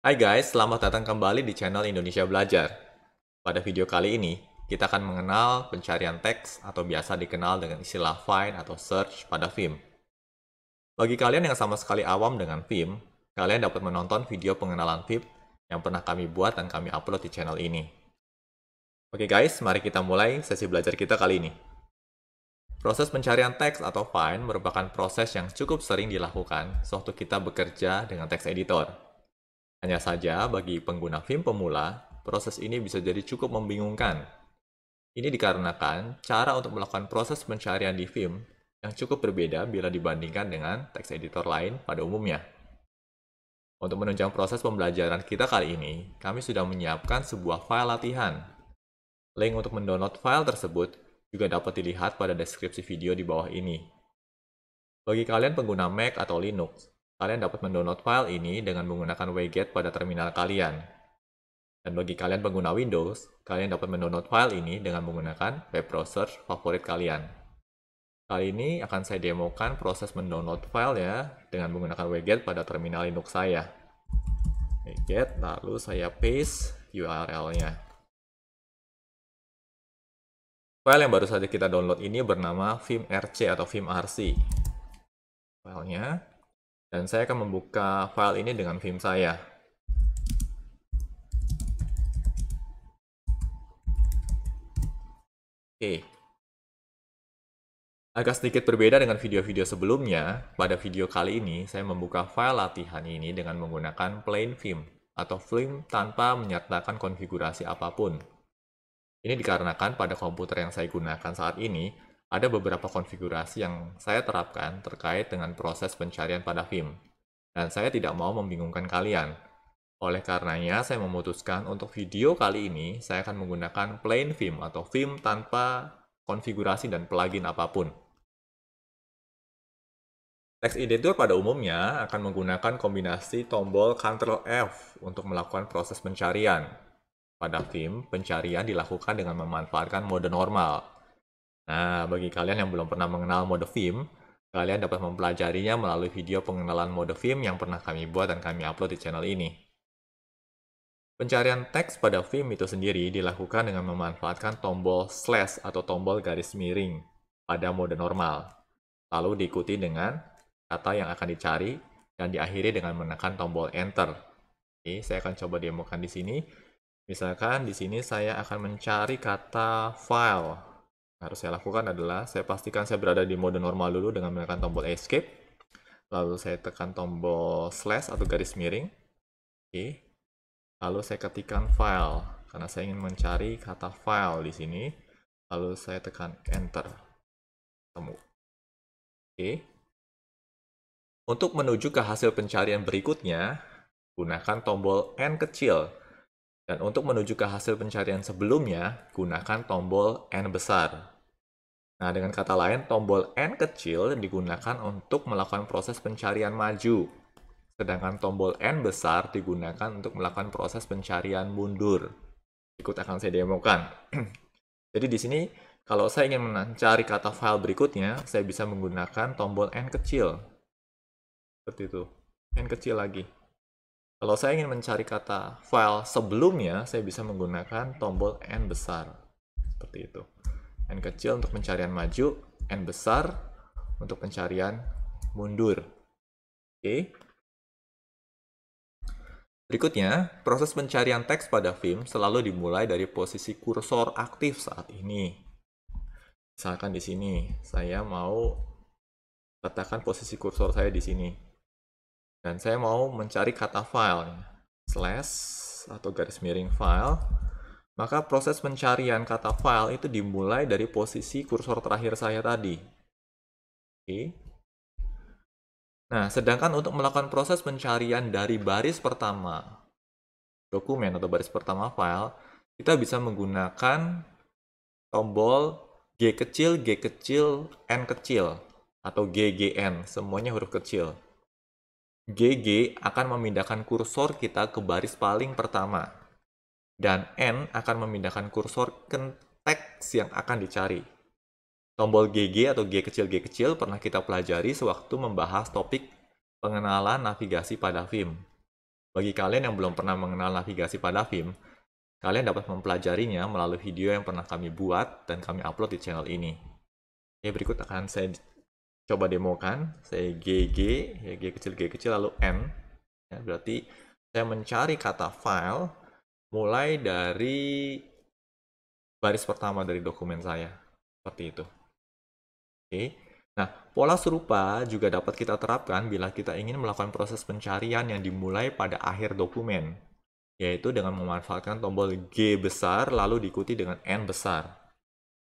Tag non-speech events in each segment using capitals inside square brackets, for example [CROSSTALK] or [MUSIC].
Hai guys, selamat datang kembali di channel Indonesia Belajar. Pada video kali ini, kita akan mengenal pencarian teks atau biasa dikenal dengan istilah find atau search pada film. Bagi kalian yang sama sekali awam dengan film, kalian dapat menonton video pengenalan film yang pernah kami buat dan kami upload di channel ini. Oke guys, mari kita mulai sesi belajar kita kali ini. Proses pencarian teks atau find merupakan proses yang cukup sering dilakukan sewaktu kita bekerja dengan teks editor. Hanya saja, bagi pengguna film pemula, proses ini bisa jadi cukup membingungkan. Ini dikarenakan cara untuk melakukan proses pencarian di film yang cukup berbeda bila dibandingkan dengan teks editor lain pada umumnya. Untuk menunjang proses pembelajaran kita kali ini, kami sudah menyiapkan sebuah file latihan. Link untuk mendownload file tersebut juga dapat dilihat pada deskripsi video di bawah ini. Bagi kalian pengguna Mac atau Linux, Kalian dapat mendownload file ini dengan menggunakan wget pada terminal kalian. Dan bagi kalian pengguna Windows, kalian dapat mendownload file ini dengan menggunakan web browser favorit kalian. Kali ini akan saya demokan proses mendownload file ya dengan menggunakan wget pada terminal Linux saya. Wget, lalu saya paste URL-nya. File yang baru saja kita download ini bernama vimrc atau vimrc. Filenya dan saya akan membuka file ini dengan Vim saya. Oke. Agak sedikit berbeda dengan video-video sebelumnya, pada video kali ini saya membuka file latihan ini dengan menggunakan plain film atau film tanpa menyertakan konfigurasi apapun. Ini dikarenakan pada komputer yang saya gunakan saat ini, ada beberapa konfigurasi yang saya terapkan terkait dengan proses pencarian pada Vim, dan saya tidak mau membingungkan kalian. Oleh karenanya, saya memutuskan untuk video kali ini saya akan menggunakan plain Vim atau Vim tanpa konfigurasi dan plugin apapun. Text editor pada umumnya akan menggunakan kombinasi tombol Ctrl F untuk melakukan proses pencarian. Pada Vim, pencarian dilakukan dengan memanfaatkan mode normal, Nah, bagi kalian yang belum pernah mengenal mode film, kalian dapat mempelajarinya melalui video pengenalan mode film yang pernah kami buat dan kami upload di channel ini. Pencarian teks pada film itu sendiri dilakukan dengan memanfaatkan tombol slash atau tombol garis miring pada mode normal, lalu diikuti dengan kata yang akan dicari dan diakhiri dengan menekan tombol enter. Oke, saya akan coba demokan di sini. Misalkan di sini saya akan mencari kata file harus saya lakukan adalah saya pastikan saya berada di mode normal dulu dengan menekan tombol escape. Lalu saya tekan tombol slash atau garis miring. Oke. Lalu saya ketikkan file karena saya ingin mencari kata file di sini. Lalu saya tekan enter. Temu. Oke. Untuk menuju ke hasil pencarian berikutnya, gunakan tombol N kecil dan untuk menuju ke hasil pencarian sebelumnya, gunakan tombol N besar. Nah, dengan kata lain, tombol N kecil digunakan untuk melakukan proses pencarian maju. Sedangkan tombol N besar digunakan untuk melakukan proses pencarian mundur. Ikut akan saya demokan. [CLEARS THROAT] Jadi di sini, kalau saya ingin mencari kata file berikutnya, saya bisa menggunakan tombol N kecil. Seperti itu. N kecil lagi. Kalau saya ingin mencari kata file sebelumnya, saya bisa menggunakan tombol N besar. Seperti itu. N kecil untuk pencarian maju, N besar untuk pencarian mundur. Oke. Berikutnya, proses pencarian teks pada film selalu dimulai dari posisi kursor aktif saat ini. Misalkan di sini, saya mau letakkan posisi kursor saya di sini dan saya mau mencari kata file slash atau garis miring file maka proses pencarian kata file itu dimulai dari posisi kursor terakhir saya tadi oke nah sedangkan untuk melakukan proses pencarian dari baris pertama dokumen atau baris pertama file kita bisa menggunakan tombol G kecil, G kecil, N kecil atau GGN semuanya huruf kecil GG akan memindahkan kursor kita ke baris paling pertama. Dan N akan memindahkan kursor ke teks yang akan dicari. Tombol GG atau G kecil G kecil pernah kita pelajari sewaktu membahas topik pengenalan navigasi pada film. Bagi kalian yang belum pernah mengenal navigasi pada film, kalian dapat mempelajarinya melalui video yang pernah kami buat dan kami upload di channel ini. Oke, berikut akan saya coba demokan saya GG ya G kecil G kecil lalu N ya, berarti saya mencari kata file mulai dari baris pertama dari dokumen saya seperti itu oke nah pola serupa juga dapat kita terapkan bila kita ingin melakukan proses pencarian yang dimulai pada akhir dokumen yaitu dengan memanfaatkan tombol G besar lalu diikuti dengan N besar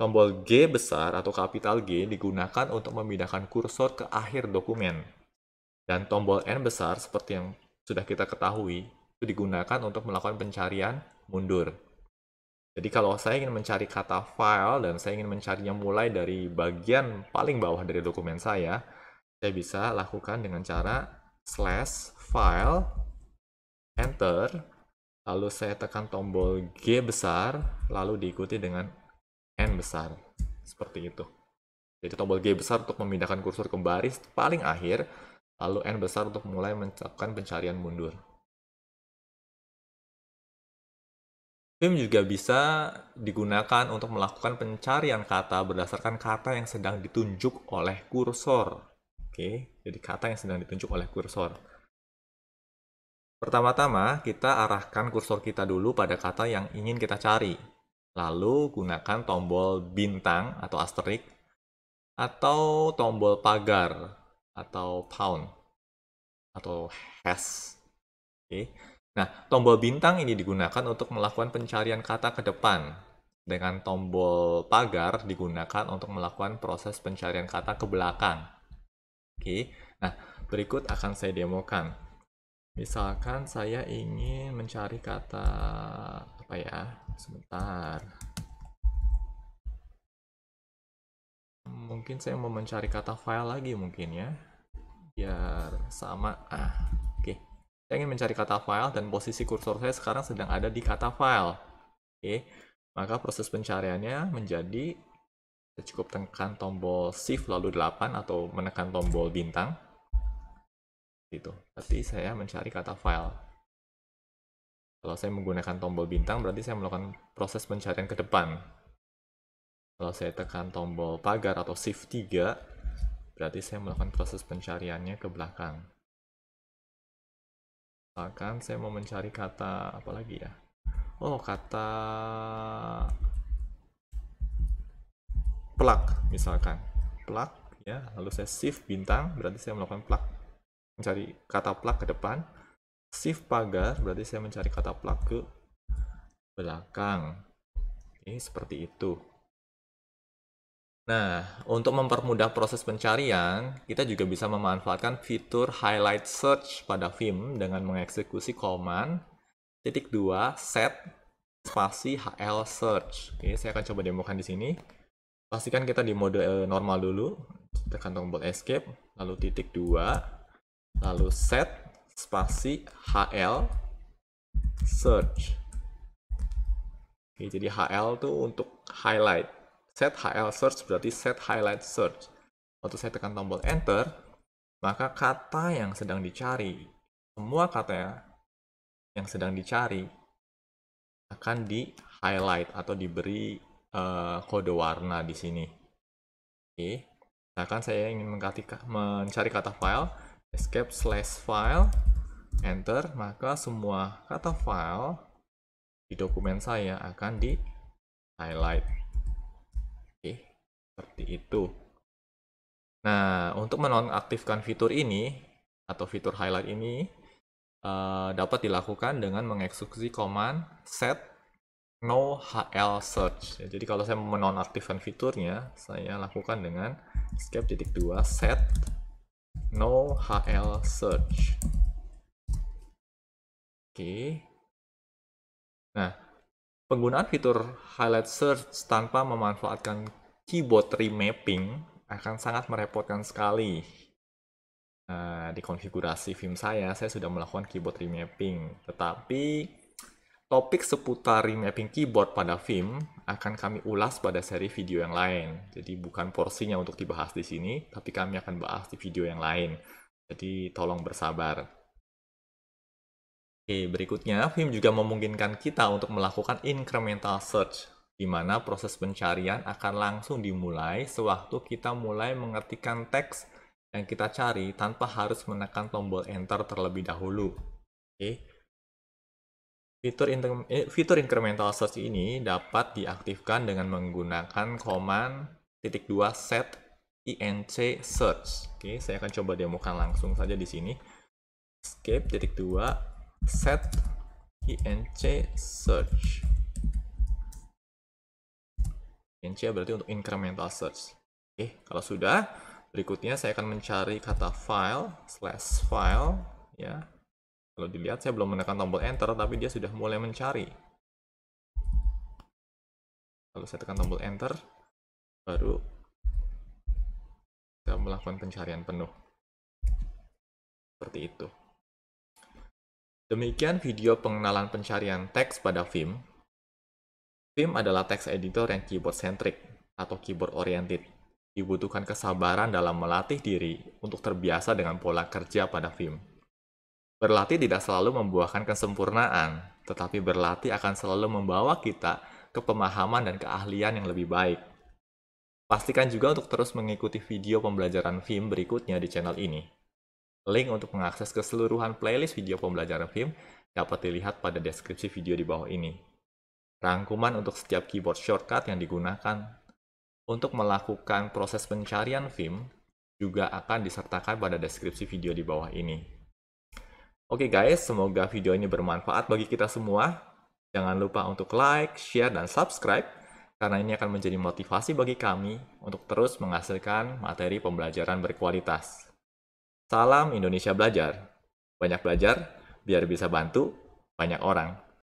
Tombol G besar atau kapital G digunakan untuk memindahkan kursor ke akhir dokumen. Dan tombol N besar seperti yang sudah kita ketahui, itu digunakan untuk melakukan pencarian mundur. Jadi kalau saya ingin mencari kata file dan saya ingin mencarinya mulai dari bagian paling bawah dari dokumen saya, saya bisa lakukan dengan cara slash file, enter, lalu saya tekan tombol G besar, lalu diikuti dengan N besar. Seperti itu. Jadi tombol G besar untuk memindahkan kursor ke baris paling akhir, lalu N besar untuk mulai mencapkan pencarian mundur. Vim juga bisa digunakan untuk melakukan pencarian kata berdasarkan kata yang sedang ditunjuk oleh kursor. Oke, jadi kata yang sedang ditunjuk oleh kursor. Pertama-tama, kita arahkan kursor kita dulu pada kata yang ingin kita cari. Lalu gunakan tombol bintang atau asterisk atau tombol pagar atau pound atau hash. Oke. Nah, tombol bintang ini digunakan untuk melakukan pencarian kata ke depan, dengan tombol pagar digunakan untuk melakukan proses pencarian kata ke belakang. Oke. Nah, berikut akan saya demokan. Misalkan saya ingin mencari kata apa ya sebentar mungkin saya mau mencari kata file lagi mungkin ya biar sama ah oke okay. saya ingin mencari kata file dan posisi kursor saya sekarang sedang ada di kata file oke okay. maka proses pencariannya menjadi saya cukup tekan tombol shift lalu 8 atau menekan tombol bintang itu. tapi saya mencari kata file kalau saya menggunakan tombol bintang, berarti saya melakukan proses pencarian ke depan. Kalau saya tekan tombol pagar atau shift 3, berarti saya melakukan proses pencariannya ke belakang. Bahkan saya mau mencari kata apa lagi ya? Oh, kata plak misalkan. Plak ya, lalu saya shift bintang, berarti saya melakukan plak mencari kata plak ke depan shift pagar berarti saya mencari kata plug ke belakang ini seperti itu Nah, untuk mempermudah proses pencarian, kita juga bisa memanfaatkan fitur highlight search pada Vim dengan mengeksekusi command titik dua set spasi hl search. Oke, saya akan coba demokan di sini. Pastikan kita di mode eh, normal dulu. Tekan tombol escape, lalu titik dua, lalu set spasi HL search. Oke, jadi HL tuh untuk highlight. Set HL search berarti set highlight search. Waktu saya tekan tombol enter, maka kata yang sedang dicari, semua kata yang sedang dicari akan di highlight atau diberi uh, kode warna di sini. Oke. Nah, kan saya ingin mencari kata file, escape slash file enter maka semua kata file di dokumen saya akan di highlight oke seperti itu nah untuk menonaktifkan fitur ini atau fitur highlight ini uh, dapat dilakukan dengan mengeksekusi command set no hl search ya, jadi kalau saya menonaktifkan fiturnya saya lakukan dengan escape titik dua set no HL search. Oke. Okay. Nah, penggunaan fitur highlight search tanpa memanfaatkan keyboard remapping akan sangat merepotkan sekali. Nah, di konfigurasi film saya, saya sudah melakukan keyboard remapping. Tetapi, topik seputar remapping keyboard pada film akan kami ulas pada seri video yang lain. Jadi bukan porsinya untuk dibahas di sini, tapi kami akan bahas di video yang lain. Jadi tolong bersabar. Oke, berikutnya film juga memungkinkan kita untuk melakukan incremental search, di mana proses pencarian akan langsung dimulai sewaktu kita mulai mengetikkan teks yang kita cari tanpa harus menekan tombol enter terlebih dahulu. Oke. Fitur, eh, fitur incremental search ini dapat diaktifkan dengan menggunakan command titik dua set inc search. Oke, saya akan coba demokan langsung saja di sini. Escape titik dua set inc search. Inc berarti untuk incremental search. Oke, kalau sudah, berikutnya saya akan mencari kata file slash file ya kalau dilihat saya belum menekan tombol enter, tapi dia sudah mulai mencari. Lalu saya tekan tombol enter, baru kita melakukan pencarian penuh. Seperti itu. Demikian video pengenalan pencarian teks pada Vim. Vim adalah teks editor yang keyboard-centric atau keyboard-oriented. Dibutuhkan kesabaran dalam melatih diri untuk terbiasa dengan pola kerja pada Vim. Berlatih tidak selalu membuahkan kesempurnaan, tetapi berlatih akan selalu membawa kita ke pemahaman dan keahlian yang lebih baik. Pastikan juga untuk terus mengikuti video pembelajaran film berikutnya di channel ini. Link untuk mengakses keseluruhan playlist video pembelajaran film dapat dilihat pada deskripsi video di bawah ini. Rangkuman untuk setiap keyboard shortcut yang digunakan untuk melakukan proses pencarian film juga akan disertakan pada deskripsi video di bawah ini. Oke guys, semoga video ini bermanfaat bagi kita semua. Jangan lupa untuk like, share, dan subscribe, karena ini akan menjadi motivasi bagi kami untuk terus menghasilkan materi pembelajaran berkualitas. Salam Indonesia Belajar. Banyak belajar, biar bisa bantu banyak orang.